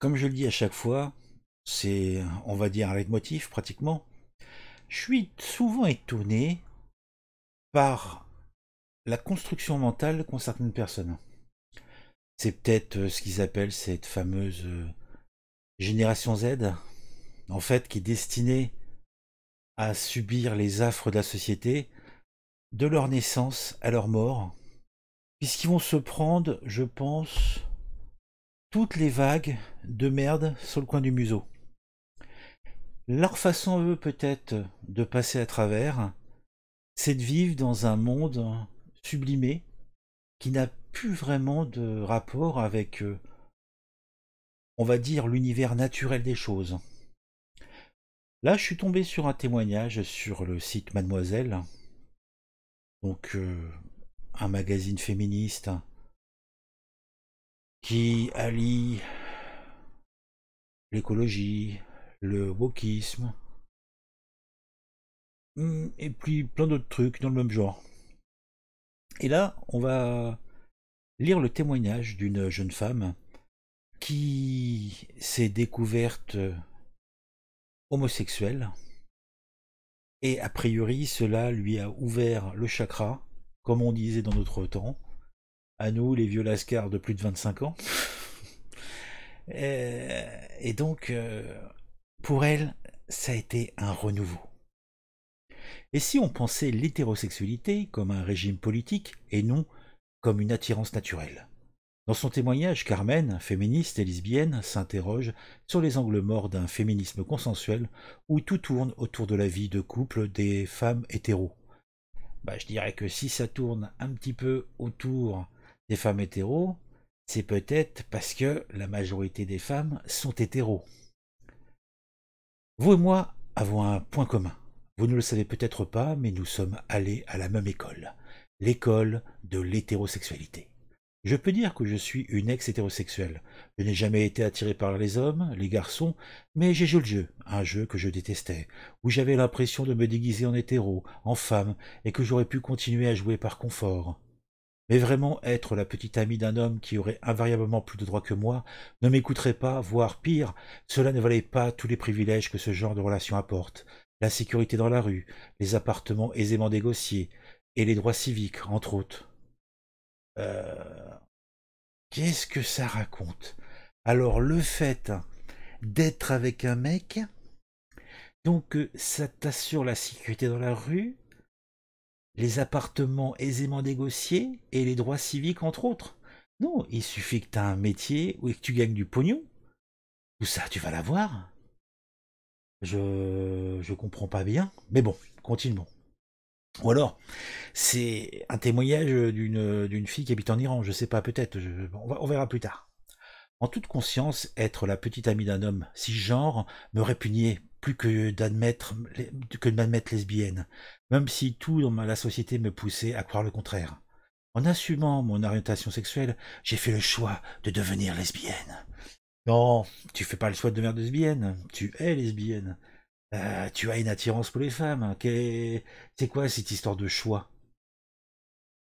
comme je le dis à chaque fois, c'est, on va dire, un leitmotiv pratiquement. Je suis souvent étonné par la construction mentale qu'ont certaines personnes. C'est peut-être euh, ce qu'ils appellent cette fameuse euh, génération Z, en fait, qui est destinée à subir les affres de la société de leur naissance à leur mort, puisqu'ils vont se prendre, je pense, toutes les vagues de merde sur le coin du museau. Leur façon, eux, peut-être, de passer à travers, c'est de vivre dans un monde sublimé qui n'a plus vraiment de rapport avec, euh, on va dire, l'univers naturel des choses. Là, je suis tombé sur un témoignage sur le site Mademoiselle, donc euh, un magazine féministe qui allie l'écologie, le wokisme, hum, et puis plein d'autres trucs dans le même genre. Et là, on va lire le témoignage d'une jeune femme qui s'est découverte homosexuelle. Et a priori, cela lui a ouvert le chakra, comme on disait dans notre temps, à nous les vieux lascars de plus de 25 ans. et, euh, et donc, euh, pour elle, ça a été un renouveau. Et si on pensait l'hétérosexualité comme un régime politique et non comme une attirance naturelle Dans son témoignage, Carmen, féministe et lesbienne, s'interroge sur les angles morts d'un féminisme consensuel où tout tourne autour de la vie de couple des femmes hétéros. Bah, je dirais que si ça tourne un petit peu autour des femmes hétéros, c'est peut-être parce que la majorité des femmes sont hétéros. Vous et moi avons un point commun. Vous ne le savez peut-être pas, mais nous sommes allés à la même école, l'école de l'hétérosexualité. Je peux dire que je suis une ex-hétérosexuelle. Je n'ai jamais été attiré par les hommes, les garçons, mais j'ai joué le jeu, un jeu que je détestais, où j'avais l'impression de me déguiser en hétéro, en femme, et que j'aurais pu continuer à jouer par confort mais vraiment être la petite amie d'un homme qui aurait invariablement plus de droits que moi, ne m'écouterait pas, voire pire, cela ne valait pas tous les privilèges que ce genre de relation apporte, la sécurité dans la rue, les appartements aisément négociés, et les droits civiques, entre autres. Euh, qu'est-ce que ça raconte Alors le fait d'être avec un mec, donc euh, ça t'assure la sécurité dans la rue, les appartements aisément négociés et les droits civiques entre autres. Non, il suffit que tu aies un métier ou que tu gagnes du pognon. Tout ça, tu vas l'avoir. Je je comprends pas bien, mais bon, continuons. Ou alors, c'est un témoignage d'une fille qui habite en Iran, je sais pas, peut-être, on verra plus tard. En toute conscience, être la petite amie d'un homme, si genre, me répugnait, plus que d'admettre que lesbienne, même si tout dans la société me poussait à croire le contraire. En assumant mon orientation sexuelle, j'ai fait le choix de devenir lesbienne. Non, tu fais pas le choix de devenir lesbienne, tu es lesbienne. Euh, tu as une attirance pour les femmes. C'est quoi cette histoire de choix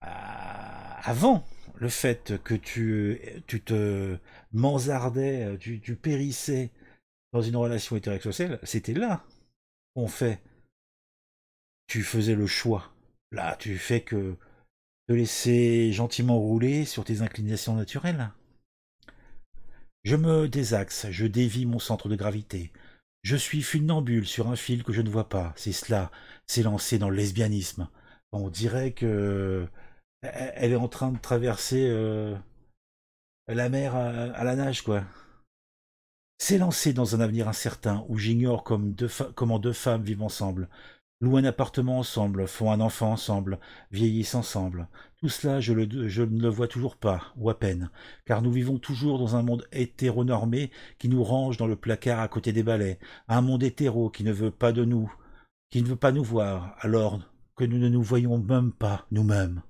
euh, Avant le fait que tu, te mansardais, tu périssais dans une relation hétérosexuelle, c'était là qu'on fait. Tu faisais le choix. Là, tu fais que te laisser gentiment rouler sur tes inclinations naturelles. Je me désaxe, je dévie mon centre de gravité. Je suis funambule sur un fil que je ne vois pas. C'est cela, c'est lancé dans le lesbianisme. On dirait que euh, elle est en train de traverser euh, la mer à la nage, quoi. S'élancer lancé dans un avenir incertain où j'ignore comment deux femmes vivent ensemble, louent un appartement ensemble, font un enfant ensemble, vieillissent ensemble. Tout cela, je, ne le vois toujours pas, ou à peine, car nous vivons toujours dans un monde hétéronormé qui nous range dans le placard à côté des balais, un monde hétéro qui ne veut pas de nous, qui ne veut pas nous voir, alors que nous ne nous voyons même pas nous-mêmes.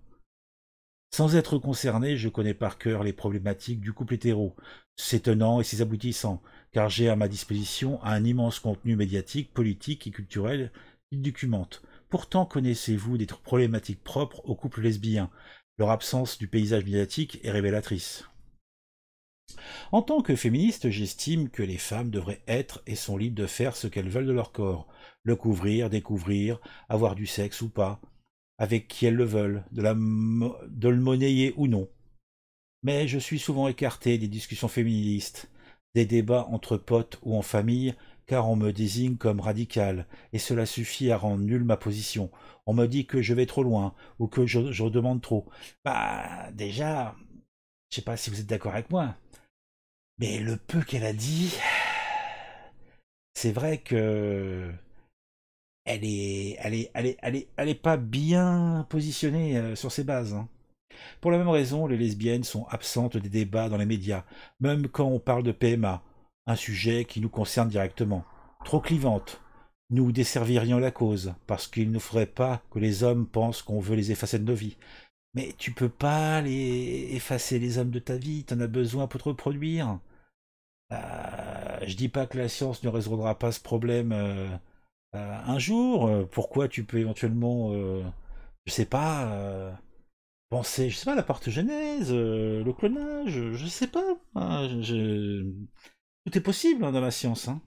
Sans être concerné, je connais par cœur les problématiques du couple hétéro, ses tenants et ses aboutissants, car j'ai à ma disposition un immense contenu médiatique, politique et culturel qui documente. Pourtant, connaissez-vous des problématiques propres aux couples lesbiens Leur absence du paysage médiatique est révélatrice. En tant que féministe, j'estime que les femmes devraient être et sont libres de faire ce qu'elles veulent de leur corps, le couvrir, découvrir, avoir du sexe ou pas, avec qui elles le veulent, de, de le monnayer ou non. Mais je suis souvent écarté des discussions féministes des débats entre potes ou en famille, car on me désigne comme radical, et cela suffit à rendre nulle ma position. On me dit que je vais trop loin, ou que je, je demande trop. Bah, déjà, je sais pas si vous êtes d'accord avec moi, mais le peu qu'elle a dit, c'est vrai que elle est, elle est, elle est, elle est, pas bien positionnée euh, sur ses bases. Hein. Pour la même raison, les lesbiennes sont absentes des débats dans les médias, même quand on parle de PMA, un sujet qui nous concerne directement. Trop clivante. Nous desservirions la cause, parce qu'il ne faudrait pas que les hommes pensent qu'on veut les effacer de nos vies. Mais tu peux pas les effacer les hommes de ta vie, t'en as besoin pour te reproduire. Euh, je dis pas que la science ne résoudra pas ce problème euh, euh, un jour. pourquoi tu peux éventuellement, je sais pas, Pensez, je sais pas, la porte génèse euh, le clonage, euh, je sais pas. Ah, tout est possible hein, dans la science. Hein.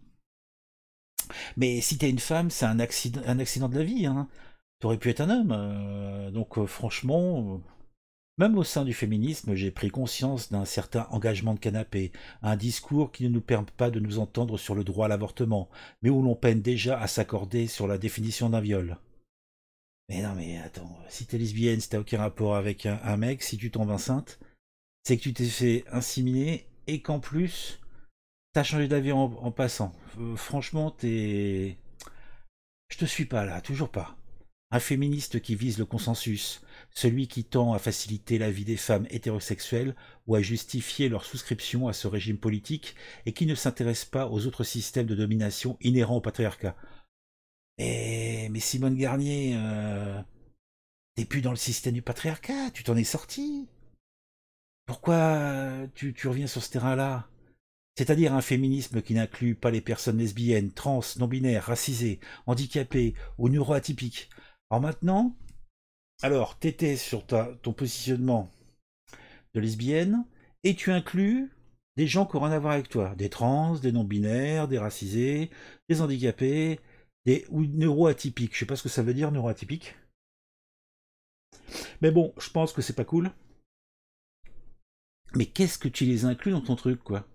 Mais si t'es une femme, c'est un accident, de la vie. Hein. T'aurais pu être un homme. Euh, donc franchement, même au sein du féminisme, j'ai pris conscience d'un certain engagement de canapé, un discours qui ne nous permet pas de nous entendre sur le droit à l'avortement, mais où l'on peine déjà à s'accorder sur la définition d'un viol. Mais non, mais attends, si t'es lesbienne, si t'as aucun rapport avec un, mec, si tu tombes enceinte, c'est que tu t'es fait inséminer et qu'en plus, t'as changé d'avis en, passant. Euh, franchement, t'es. Je te suis pas là, toujours pas. Un féministe qui vise le consensus, celui qui tend à faciliter la vie des femmes hétérosexuelles ou à justifier leur souscription à ce régime politique et qui ne s'intéresse pas aux autres systèmes de domination inhérents au patriarcat. Mais, Simone Garnier, euh, t'es plus dans le système du patriarcat, tu t'en es sorti. Pourquoi euh, tu, reviens sur ce terrain-là C'est-à-dire un féminisme qui n'inclut pas les personnes lesbiennes, trans, non-binaires, racisées, handicapées ou neuroatypiques. Alors maintenant, alors t'étais sur ta, ton positionnement de lesbienne et tu inclus des gens qui n'ont à voir avec toi, des trans, des non-binaires, des racisés, des handicapés, et ou neuroatypique, je sais pas ce que ça veut dire neuroatypique. Mais bon, je pense que c'est pas cool. Mais qu'est-ce que tu les inclus dans ton truc, quoi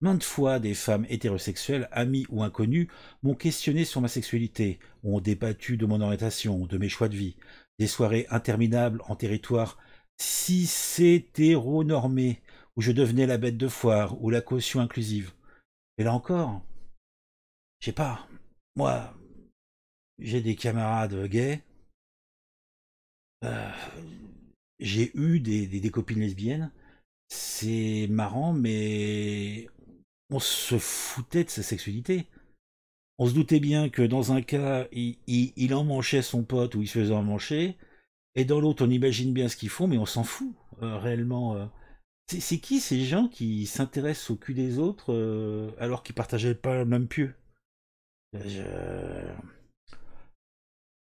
Maintes fois, des femmes hétérosexuelles, amies ou inconnues, m'ont questionné sur ma sexualité, ont débattu de mon orientation, de mes choix de vie. Des soirées interminables en territoire si normé, où je devenais la bête de foire ou la caution inclusive. Et là encore, je sais pas. Moi, j'ai des camarades gays. Euh, j'ai eu des, copines lesbiennes. C'est marrant, mais on se foutait de sa sexualité. On se doutait bien que dans un cas, il, emmanchait son pote ou il se faisait en Et dans l'autre, on imagine bien ce qu'ils font, mais on s'en fout euh, réellement. Euh. C'est qui ces gens qui s'intéressent au cul des autres alors qu'ils partageaient pas le même pieu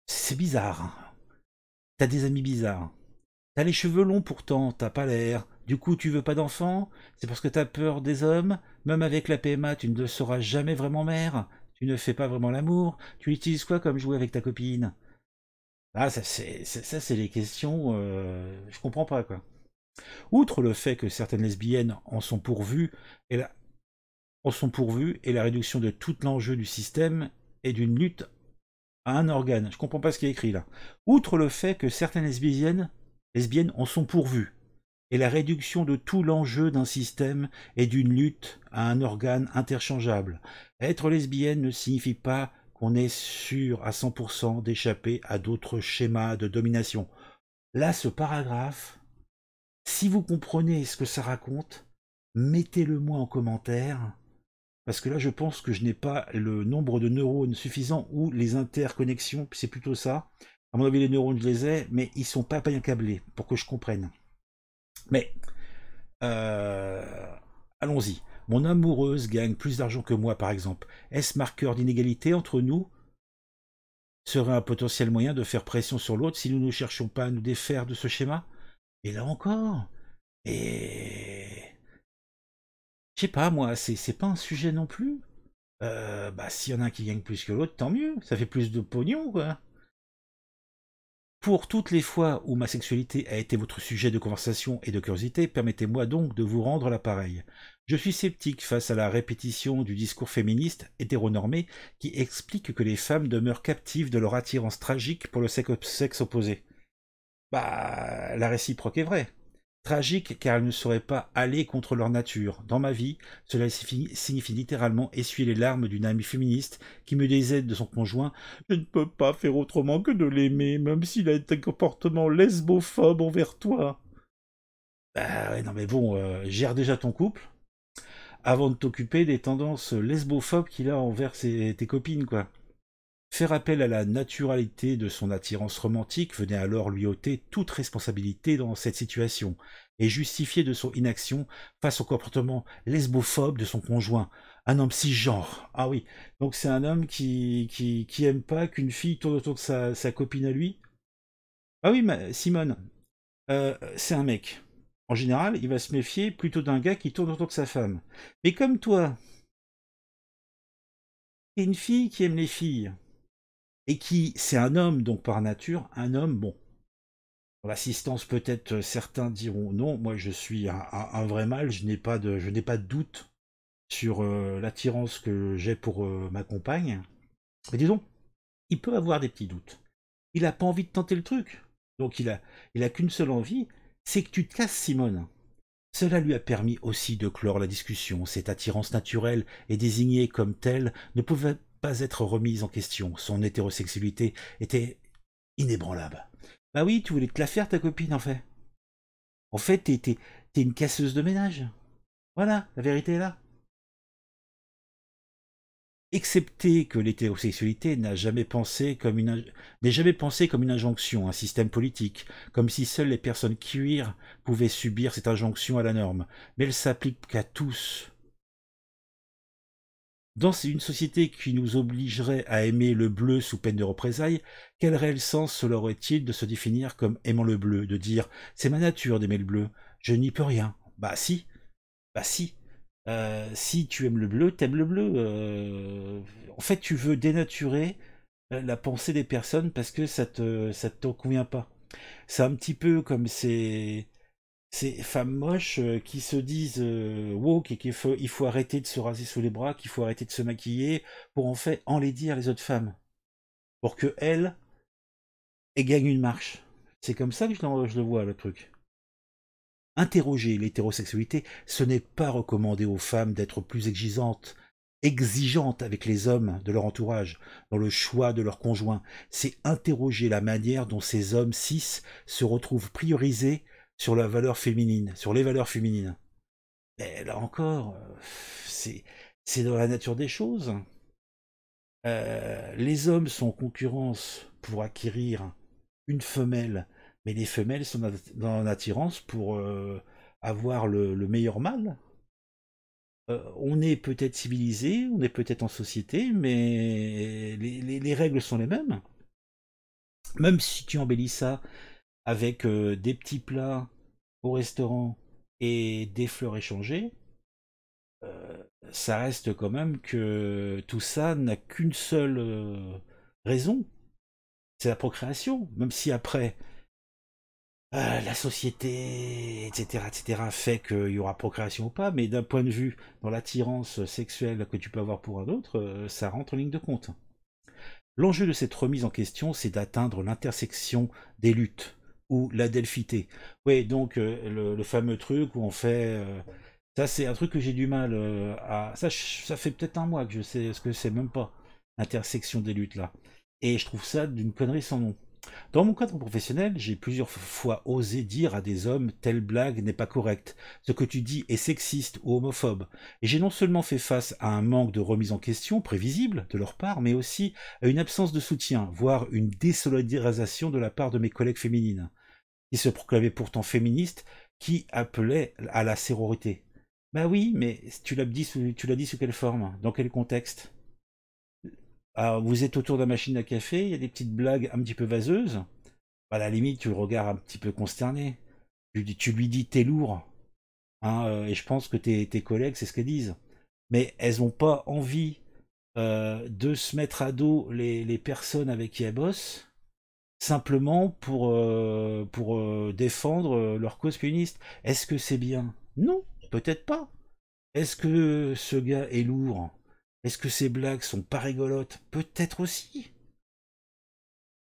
c'est bizarre. Hein. T'as des amis bizarres. T'as les cheveux longs pourtant, t'as pas l'air. Du coup, tu veux pas d'enfant C'est parce que t'as peur des hommes Même avec la PMA, tu ne seras jamais vraiment mère. Tu ne fais pas vraiment l'amour. Tu utilises quoi comme jouer avec ta copine Ah, ça c'est, ça c'est les questions. Euh, je comprends pas quoi. Outre le fait que certaines lesbiennes en sont pourvues, et en sont pourvus et la réduction de tout l'enjeu du système est d'une lutte à un organe. Je ne comprends pas ce qui est écrit là. Outre le fait que certaines lesbiennes en sont pourvues et la réduction de tout l'enjeu d'un système est d'une lutte à un organe interchangeable. Être lesbienne ne signifie pas qu'on est sûr à 100% d'échapper à d'autres schémas de domination. Là, ce paragraphe, si vous comprenez ce que ça raconte, mettez-le moi en commentaire parce que là, je pense que je n'ai pas le nombre de neurones suffisant ou les interconnexions, c'est plutôt ça. À mon avis, les neurones, je les ai, mais ils sont pas bien câblés pour que je comprenne. Mais, euh, allons-y. Mon amoureuse gagne plus d'argent que moi, par exemple. Est-ce marqueur d'inégalité entre nous serait un potentiel moyen de faire pression sur l'autre si nous ne cherchons pas à nous défaire de ce schéma Et là encore, et sais pas, moi, c'est pas un sujet non plus. Euh, bah, s'il y en a un qui gagne plus que l'autre, tant mieux. Ça fait plus de pognon, quoi. Pour toutes les fois où ma sexualité a été votre sujet de conversation et de curiosité, permettez-moi donc de vous rendre l'appareil. Je suis sceptique face à la répétition du discours féministe hétéronormé qui explique que les femmes demeurent captives de leur attirance tragique pour le sexe opposé. Bah, la réciproque est vraie. Tragique car elles ne sauraient pas aller contre leur nature. Dans ma vie, cela signifie littéralement essuyer les larmes d'une amie féministe qui me désaide de son conjoint Je ne peux pas faire autrement que de l'aimer, même s'il a un comportement lesbophobe envers toi. Bah non mais bon, euh, gère déjà ton couple avant de t'occuper des tendances lesbophobes qu'il a envers ses, tes copines, quoi. Faire appel à la naturalité de son attirance romantique venait alors lui ôter toute responsabilité dans cette situation et justifier de son inaction face au comportement lesbophobe de son conjoint, un homme genre, Ah oui, donc c'est un homme qui, qui, qui aime pas qu'une fille tourne autour de sa, copine à lui. Ah oui, Simone, euh, c'est un mec. En général, il va se méfier plutôt d'un gars qui tourne autour de sa femme. Mais comme toi, une fille qui aime les filles, et qui, c'est un homme, donc par nature, un homme bon. L'assistance, peut-être euh, certains diront non, moi je suis un, vrai mal, je n'ai pas, de, pas de doute sur euh, l'attirance que j'ai pour euh, ma compagne. Mais disons, il peut avoir des petits doutes. Il n'a pas envie de tenter le truc. Donc il a, il a qu'une seule envie, c'est que tu te casses, Simone. Cela lui a permis aussi de clore la discussion. Cette attirance naturelle et désignée comme telle ne pouvait pas être remise en question. Son hétérosexualité était inébranlable. Bah oui, tu voulais te la faire, ta copine, en fait. En fait, t'es une casseuse de ménage. Voilà, la vérité est là. Excepté que l'hétérosexualité n'a jamais pensé comme une n'est jamais pensée comme une injonction, un système politique, comme si seules les personnes cuir pouvaient subir cette injonction à la norme, mais elle s'applique qu'à tous. Dans une société qui nous obligerait à aimer le bleu sous peine de représailles, quel réel sens cela aurait-il de se définir comme aimant le bleu, de dire c'est ma nature d'aimer le bleu, je n'y peux rien. Bah si, bah si. Euh, si tu aimes le bleu, t'aimes le bleu. Euh, en fait, tu veux dénaturer euh, la pensée des personnes parce que ça te ça te convient pas. C'est un petit peu comme c'est ces femmes moches euh, qui se disent euh, et qu'il faut, il faut arrêter de se raser sous les bras, qu'il faut arrêter de se maquiller pour en fait enlaidir les autres femmes. Pour que elles, gagné gagnent une marche. C'est comme ça que je, le vois, le truc. Interroger l'hétérosexualité, ce n'est pas recommander aux femmes d'être plus exigeantes, exigeantes avec les hommes de leur entourage, dans le choix de leur conjoint. C'est interroger la manière dont ces hommes cis se retrouvent priorisés sur la valeur féminine, sur les valeurs féminines. Mais là encore, euh, c'est dans la nature des choses. Euh, les hommes sont en concurrence pour acquérir une femelle, mais les femelles sont en attirance pour euh, avoir le, meilleur mâle. on est peut-être civilisé, on est peut-être en société, mais les, les, règles sont les mêmes. Même si tu embellis ça avec des petits plats au restaurant et des fleurs échangées, euh, ça reste quand même que tout ça n'a qu'une seule euh, raison, c'est la procréation. Même si après euh, la société, etc., etc., fait qu'il y aura procréation ou pas, mais d'un point de vue dans l'attirance sexuelle que tu peux avoir pour un autre, ça rentre en ligne de compte. L'enjeu de cette remise en question, c'est d'atteindre l'intersection des luttes ou la Delphité. Oui, donc euh, le, fameux truc où on fait... Euh, ça, c'est un truc que j'ai du mal euh, à... Ça, ça fait peut-être un mois que je sais ce que c'est même pas, intersection des luttes, là. Et je trouve ça d'une connerie sans nom. Dans mon cadre professionnel, j'ai plusieurs fois osé dire à des hommes telle blague n'est pas correcte, ce que tu dis est sexiste ou homophobe. Et j'ai non seulement fait face à un manque de remise en question prévisible de leur part, mais aussi à une absence de soutien, voire une désolidarisation de la part de mes collègues féminines il se proclamait pourtant féministe, qui appelait à la sororité. Bah oui, mais tu l'as dit, sous, tu l'as dit sous quelle forme Dans quel contexte Vous êtes autour de la machine à café, il y a des petites blagues un petit peu vaseuses. Bah, à la limite, tu le regardes un petit peu consterné. Tu, lui dis t'es lourd. Hein, euh, et je pense que tes, collègues, c'est ce qu'elles disent. Mais elles n'ont pas envie euh, de se mettre à dos les, les personnes avec qui elles bossent simplement pour, euh, pour euh, défendre euh, leur cause puniste Est-ce que c'est bien Non, peut-être pas. Est-ce que ce gars est lourd Est-ce que ces blagues sont pas rigolotes Peut-être aussi.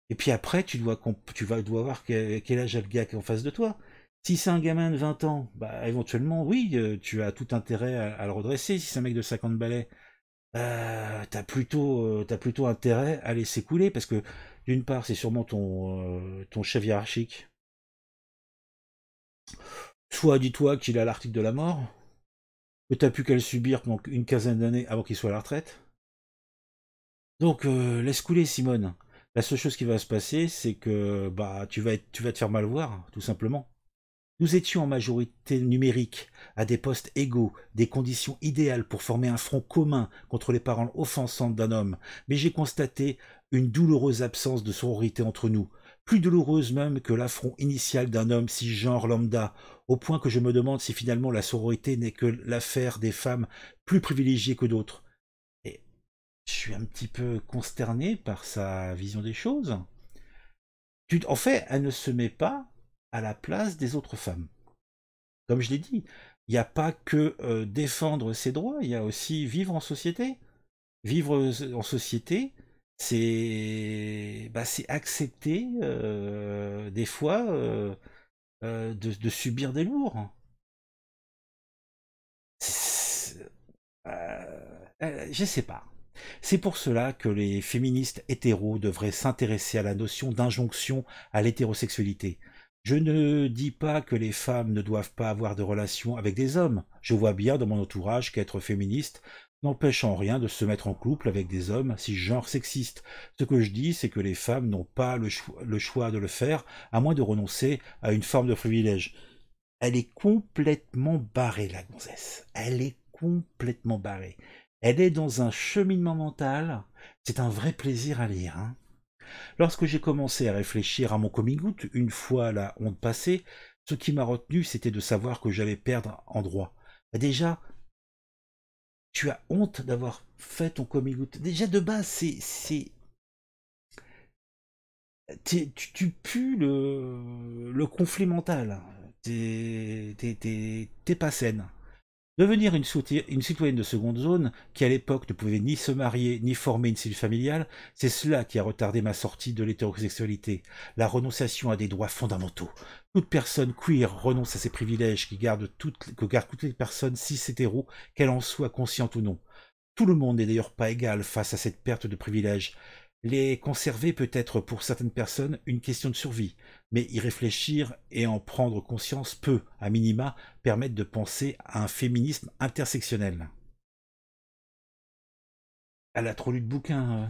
Et puis après, tu dois, tu vas, voir quel, âge a le gars qui est en face de toi. Si c'est un gamin de 20 ans, bah éventuellement, oui, tu as tout intérêt à, le redresser. Si c'est un mec de 50 balais, euh, t'as plutôt, as plutôt intérêt à laisser couler parce que d'une part, c'est sûrement euh, ton, chef hiérarchique. Soit dis-toi qu'il a l'article de la mort, que t'as plus qu'à le subir pendant une quinzaine d'années avant qu'il soit à la retraite. Donc euh, laisse couler Simone. La seule chose qui va se passer, c'est que bah tu vas tu vas te faire mal voir, tout simplement. Nous étions en majorité numérique, à des postes égaux, des conditions idéales pour former un front commun contre les paroles offensantes d'un homme, mais j'ai constaté une douloureuse absence de sororité entre nous, plus douloureuse même que l'affront initial d'un homme si genre lambda, au point que je me demande si finalement la sororité n'est que l'affaire des femmes plus privilégiées que d'autres. Et je suis un petit peu consterné par sa vision des choses. En fait, elle ne se met pas à la place des autres femmes. Comme je l'ai dit, il n'y a pas que euh, défendre ses droits, il y a aussi vivre en société. Vivre euh, en société, c'est bah, accepter euh, des fois euh, euh, de, subir des lourds. je sais pas. C'est pour cela que les féministes hétéros devraient s'intéresser à la notion d'injonction à l'hétérosexualité. Je ne dis pas que les femmes ne doivent pas avoir de relations avec des hommes. Je vois bien dans mon entourage qu'être féministe n'empêche en rien de se mettre en couple avec des hommes si genre sexiste. Ce que je dis, c'est que les femmes n'ont pas le choix, de le faire, à moins de renoncer à une forme de privilège. Elle est complètement barrée, la gonzesse. Elle est complètement barrée. Elle est dans un cheminement mental. C'est un vrai plaisir à lire. Hein. Lorsque j'ai commencé à réfléchir à mon coming out, une fois la honte passée, ce qui m'a retenu, c'était de savoir que j'allais perdre en droit. Déjà, tu as honte d'avoir fait ton coming out. Déjà de base, c'est. c'est... Tu, tu, pues le, le conflit mental. T'es, t'es pas saine. Devenir une, citoyenne de seconde zone, qui à l'époque ne pouvait ni se marier ni former une cellule familiale, c'est cela qui a retardé ma sortie de l'hétérosexualité, la renonciation à des droits fondamentaux. Toute personne queer renonce à ses privilèges qui gardent toutes, que gardent toutes les personnes cis-hétéros, qu'elles en soient conscientes ou non. Tout le monde n'est d'ailleurs pas égal face à cette perte de privilèges. Les conserver peut être pour certaines personnes une question de survie, mais y réfléchir et en prendre conscience peut, à minima, permettre de penser à un féminisme intersectionnel. Elle a trop lu de bouquins. Euh.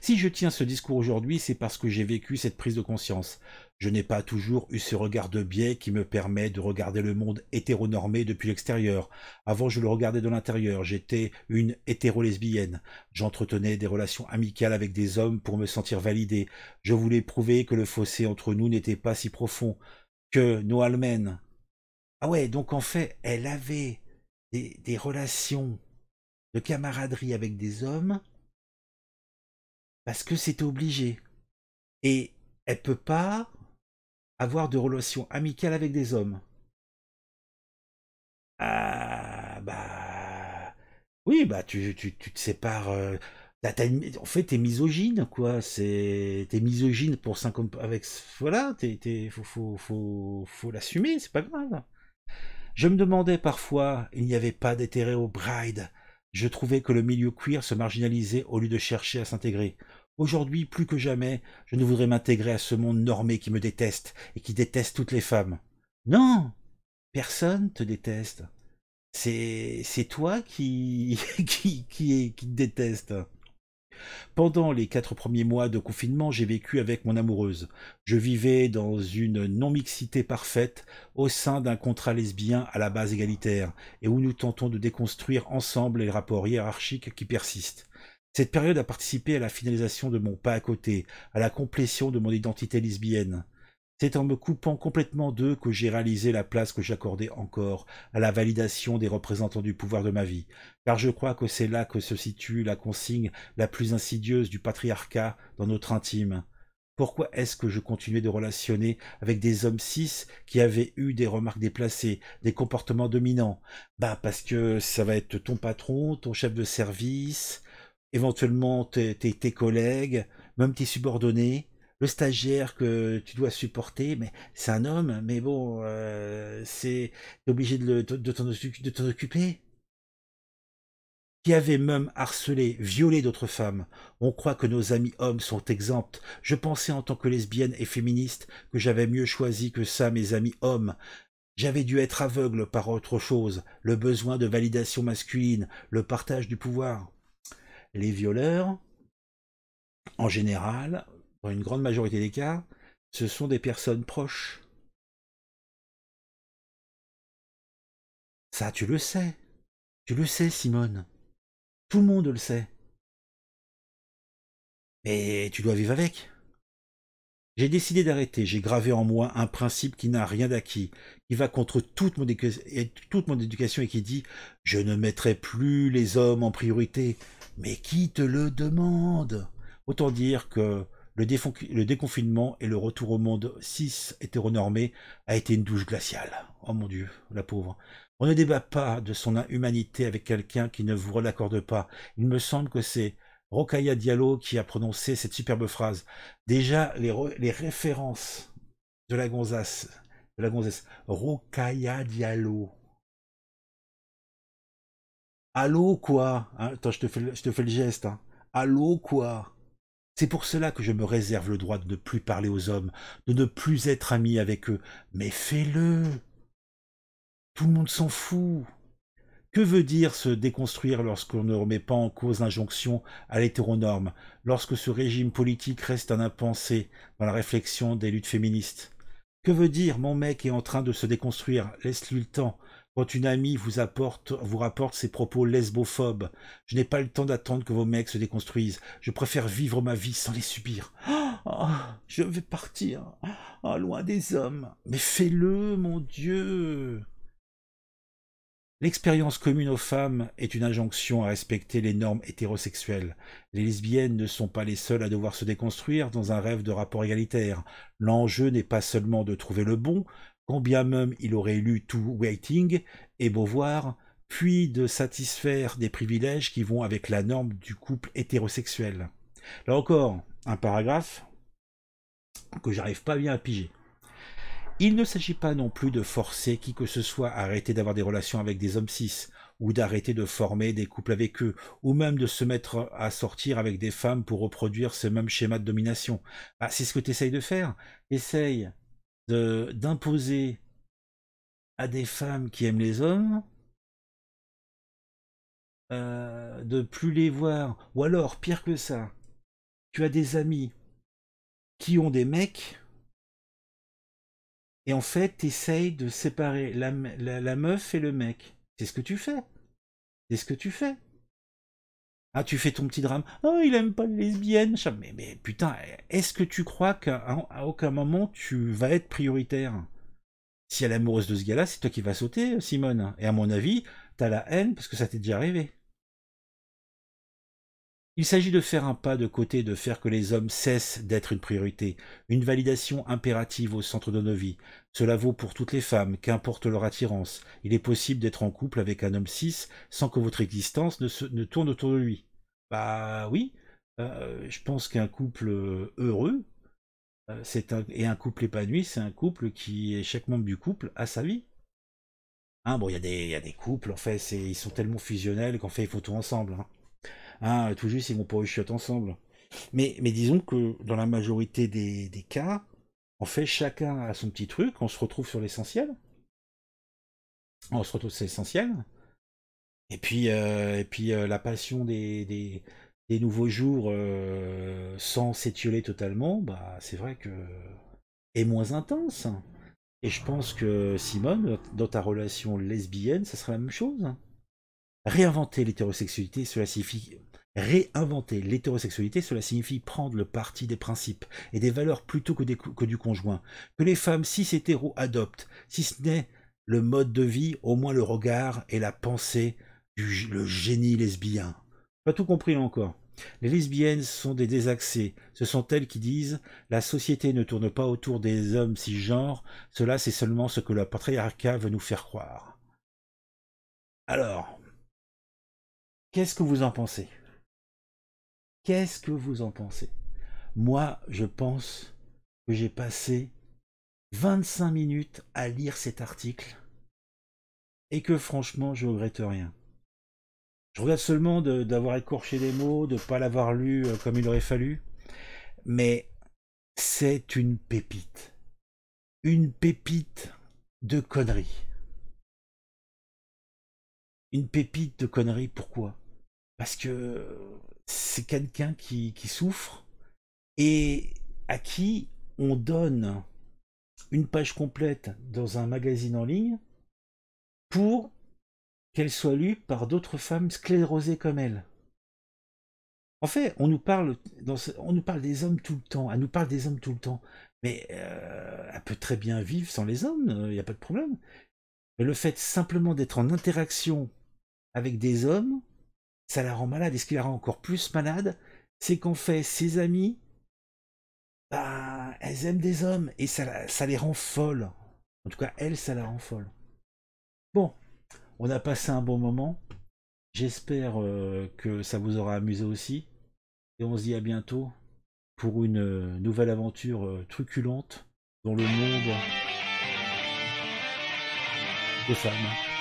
Si je tiens ce discours aujourd'hui, c'est parce que j'ai vécu cette prise de conscience. Je n'ai pas toujours eu ce regard de biais qui me permet de regarder le monde hétéronormé depuis l'extérieur. Avant, je le regardais de l'intérieur. J'étais une hétéro-lesbienne. J'entretenais des relations amicales avec des hommes pour me sentir validée. Je voulais prouver que le fossé entre nous n'était pas si profond. Que nos Men. Ah ouais, donc en fait, elle avait des relations de camaraderie avec des hommes parce que c'est obligé. Et elle peut pas avoir de relations amicales avec des hommes. Ah bah oui bah tu, tu, te sépares. Euh, bah, en fait t'es misogyne quoi. C'est t'es misogyne pour 50 avec voilà t'es faut faut faut, faut l'assumer c'est pas grave. Je me demandais parfois il n'y avait pas au bride je trouvais que le milieu queer se marginalisait au lieu de chercher à s'intégrer. Aujourd'hui, plus que jamais, je ne voudrais m'intégrer à ce monde normé qui me déteste et qui déteste toutes les femmes. Non Personne te déteste. C'est, c'est toi qui, qui, qui, qui te déteste. Pendant les quatre premiers mois de confinement, j'ai vécu avec mon amoureuse. Je vivais dans une non-mixité parfaite au sein d'un contrat lesbien à la base égalitaire et où nous tentons de déconstruire ensemble les rapports hiérarchiques qui persistent. Cette période a participé à la finalisation de mon pas à côté, à la complétion de mon identité lesbienne. C'est en me coupant complètement d'eux que j'ai réalisé la place que j'accordais encore à la validation des représentants du pouvoir de ma vie, car je crois que c'est là que se situe la consigne la plus insidieuse du patriarcat dans notre intime. Pourquoi est-ce que je continuais de relationner avec des hommes cis qui avaient eu des remarques déplacées, des comportements dominants Bah parce que ça va être ton patron, ton chef de service, éventuellement tes, tes collègues, même tes subordonnés stagiaire que tu dois supporter, mais c'est un homme, mais bon, euh, c'est obligé de, de t'en occuper. Qui avait même harcelé, violé d'autres femmes. On croit que nos amis hommes sont exemptes. »« Je pensais en tant que lesbienne et féministe que j'avais mieux choisi que ça mes amis hommes. J'avais dû être aveugle par autre chose, le besoin de validation masculine, le partage du pouvoir. Les violeurs, en général, une grande majorité des cas, ce sont des personnes proches. Ça, tu le sais. Tu le sais, Simone. Tout le monde le sait. Mais tu dois vivre avec. J'ai décidé d'arrêter, j'ai gravé en moi un principe qui n'a rien d'acquis, qui va contre toute toute mon, éducation et qui dit ⁇ Je ne mettrai plus les hommes en priorité ⁇ Mais qui te le demande Autant dire que le, déconfinement et le retour au monde 6 hétéronormé a été une douche glaciale. Oh mon dieu, la pauvre. On ne débat pas de son inhumanité avec quelqu'un qui ne vous l'accorde pas. Il me semble que c'est Rokaya Diallo qui a prononcé cette superbe phrase. Déjà, les, références de la gonzasse, de la gonzesse, Rokaya Diallo. Allô, quoi hein, Attends, je te, fais, je te fais le geste. Hein. Allô, quoi c'est pour cela que je me réserve le droit de ne plus parler aux hommes, de ne plus être ami avec eux. Mais fais-le Tout le monde s'en fout que veut dire se déconstruire lorsqu'on ne remet pas en cause l'injonction à l'hétéronorme, lorsque ce régime politique reste un impensé dans la réflexion des luttes féministes Que veut dire mon mec est en train de se déconstruire, laisse-lui le temps, quand une amie vous apporte, vous rapporte ses propos lesbophobes. Je n'ai pas le temps d'attendre que vos mecs se déconstruisent. Je préfère vivre ma vie sans les subir. Oh, je vais partir, oh, loin des hommes. Mais fais-le, mon Dieu. L'expérience commune aux femmes est une injonction à respecter les normes hétérosexuelles. Les lesbiennes ne sont pas les seules à devoir se déconstruire dans un rêve de rapport égalitaire. L'enjeu n'est pas seulement de trouver le bon, combien même il aurait lu tout Waiting et Beauvoir, puis de satisfaire des privilèges qui vont avec la norme du couple hétérosexuel. Là encore, un paragraphe que j'arrive pas bien à piger. Il ne s'agit pas non plus de forcer qui que ce soit à arrêter d'avoir des relations avec des hommes cis, ou d'arrêter de former des couples avec eux, ou même de se mettre à sortir avec des femmes pour reproduire ce même schéma de domination. Bah, c'est ce que tu essayes de faire. Essaye d'imposer à des femmes qui aiment les hommes euh, de plus les voir. Ou alors, pire que ça, tu as des amis qui ont des mecs et en fait, t'essayes de séparer la, la meuf et le mec. C'est ce que tu fais. C'est ce que tu fais. Ah, tu fais ton petit drame. Oh, il aime pas les lesbiennes. Mais, mais putain, est-ce que tu crois qu'à hein, aucun moment tu vas être prioritaire Si elle est amoureuse de ce gars-là, c'est toi qui vas sauter, Simone. Et à mon avis, t'as la haine parce que ça t'est déjà arrivé. Il s'agit de faire un pas de côté, de faire que les hommes cessent d'être une priorité, une validation impérative au centre de nos vies. Cela vaut pour toutes les femmes, qu'importe leur attirance. Il est possible d'être en couple avec un homme cis sans que votre existence ne, tourne autour de lui. Bah oui, euh, je pense qu'un couple euh, heureux euh, c'est un, et un couple épanoui, c'est un couple qui, chaque membre du couple, a sa vie. Hein, bon, il y, a des couples, en fait, ils sont tellement fusionnels qu'en fait, ils font tout ensemble. Hein. Ah, tout juste, ils vont pas chiottes ensemble. Mais, disons que dans la majorité des, cas, en fait chacun a son petit truc, on se retrouve sur l'essentiel. On se retrouve sur l'essentiel. Et puis, euh, et puis euh, la passion des, nouveaux jours euh, sans s'étioler totalement, bah, c'est vrai que est moins intense. Et je pense que Simone, dans ta relation lesbienne, ça serait la même chose. Réinventer l'hétérosexualité, cela signifie réinventer l'hétérosexualité, cela signifie prendre le parti des principes et des valeurs plutôt que, du conjoint, que les femmes cis hétéro adoptent, si ce n'est le mode de vie, au moins le regard et la pensée du le génie lesbien. Pas tout compris encore. Les lesbiennes sont des désaxées. Ce sont elles qui disent la société ne tourne pas autour des hommes si cisgenres. Cela, c'est seulement ce que le patriarcat veut nous faire croire. Alors, Qu'est-ce que vous en pensez Qu'est-ce que vous en pensez Moi, je pense que j'ai passé 25 minutes à lire cet article et que franchement, je regrette rien. Je regrette seulement d'avoir écorché des mots, de ne pas l'avoir lu euh, comme il aurait fallu, mais c'est une pépite. Une pépite de conneries. Une pépite de conneries, pourquoi parce que c'est quelqu'un qui, souffre et à qui on donne une page complète dans un magazine en ligne pour qu'elle soit lue par d'autres femmes sclérosées comme elle. En fait, on nous parle, on nous parle des hommes tout le temps, elle nous parle des hommes tout le temps, mais euh, elle peut très bien vivre sans les hommes, il euh, n'y a pas de problème. Mais le fait simplement d'être en interaction avec des hommes, ça la rend malade. Et ce qui la rend encore plus malade, c'est qu'en fait, ses amis, bah, elles aiment des hommes et ça, ça les rend folles. En tout cas, elle, ça la rend folle. Bon, on a passé un bon moment. J'espère euh, que ça vous aura amusé aussi. Et on se dit à bientôt pour une euh, nouvelle aventure euh, truculente dans le monde des femmes.